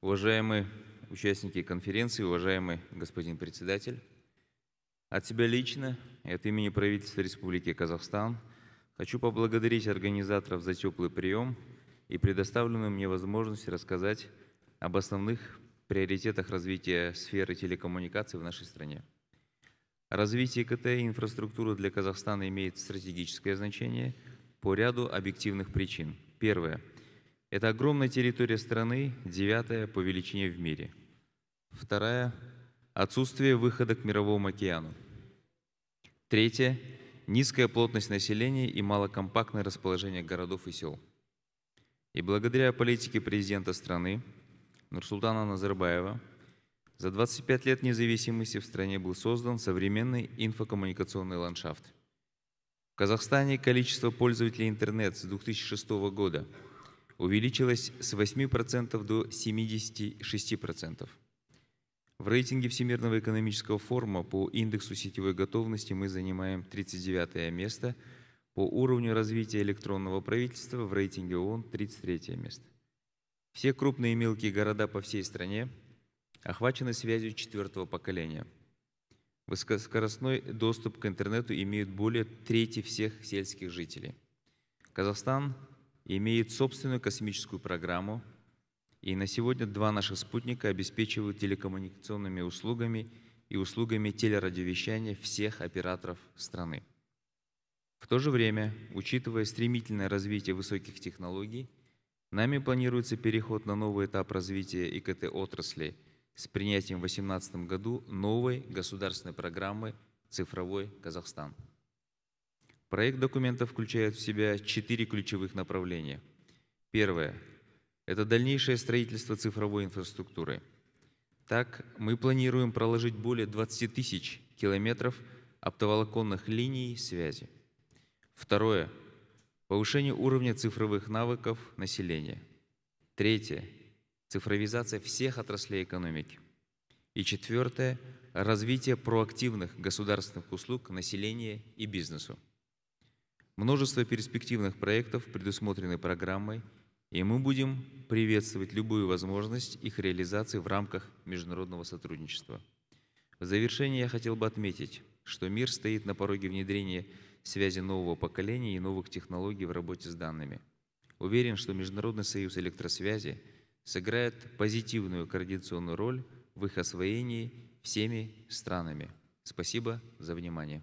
уважаемые участники конференции, уважаемый господин председатель, от себя лично и от имени правительства Республики Казахстан хочу поблагодарить организаторов за теплый прием и предоставленную мне возможность рассказать об основных приоритетах развития сферы телекоммуникаций в нашей стране. Развитие КТ и инфраструктуры для Казахстана имеет стратегическое значение по ряду объективных причин. Первое – это огромная территория страны, девятая по величине в мире. Вторая – отсутствие выхода к Мировому океану. Третье – низкая плотность населения и малокомпактное расположение городов и сел. И благодаря политике президента страны Нурсултана Назарбаева за 25 лет независимости в стране был создан современный инфокоммуникационный ландшафт. В Казахстане количество пользователей интернет с 2006 года – увеличилась с 8% до 76%. В рейтинге Всемирного экономического форума по индексу сетевой готовности мы занимаем 39 место, по уровню развития электронного правительства в рейтинге ООН 33 место. Все крупные и мелкие города по всей стране охвачены связью четвертого поколения. Высокоскоростной доступ к интернету имеют более трети всех сельских жителей. Казахстан имеет собственную космическую программу, и на сегодня два наших спутника обеспечивают телекоммуникационными услугами и услугами телерадиовещания всех операторов страны. В то же время, учитывая стремительное развитие высоких технологий, нами планируется переход на новый этап развития ИКТ-отрасли с принятием в 2018 году новой государственной программы «Цифровой Казахстан». Проект документа включает в себя четыре ключевых направления. Первое – это дальнейшее строительство цифровой инфраструктуры. Так, мы планируем проложить более 20 тысяч километров оптоволоконных линий связи. Второе – повышение уровня цифровых навыков населения. Третье – цифровизация всех отраслей экономики. И четвертое – развитие проактивных государственных услуг населения и бизнесу. Множество перспективных проектов предусмотрены программой, и мы будем приветствовать любую возможность их реализации в рамках международного сотрудничества. В завершение я хотел бы отметить, что мир стоит на пороге внедрения связи нового поколения и новых технологий в работе с данными. Уверен, что Международный союз электросвязи сыграет позитивную координационную роль в их освоении всеми странами. Спасибо за внимание.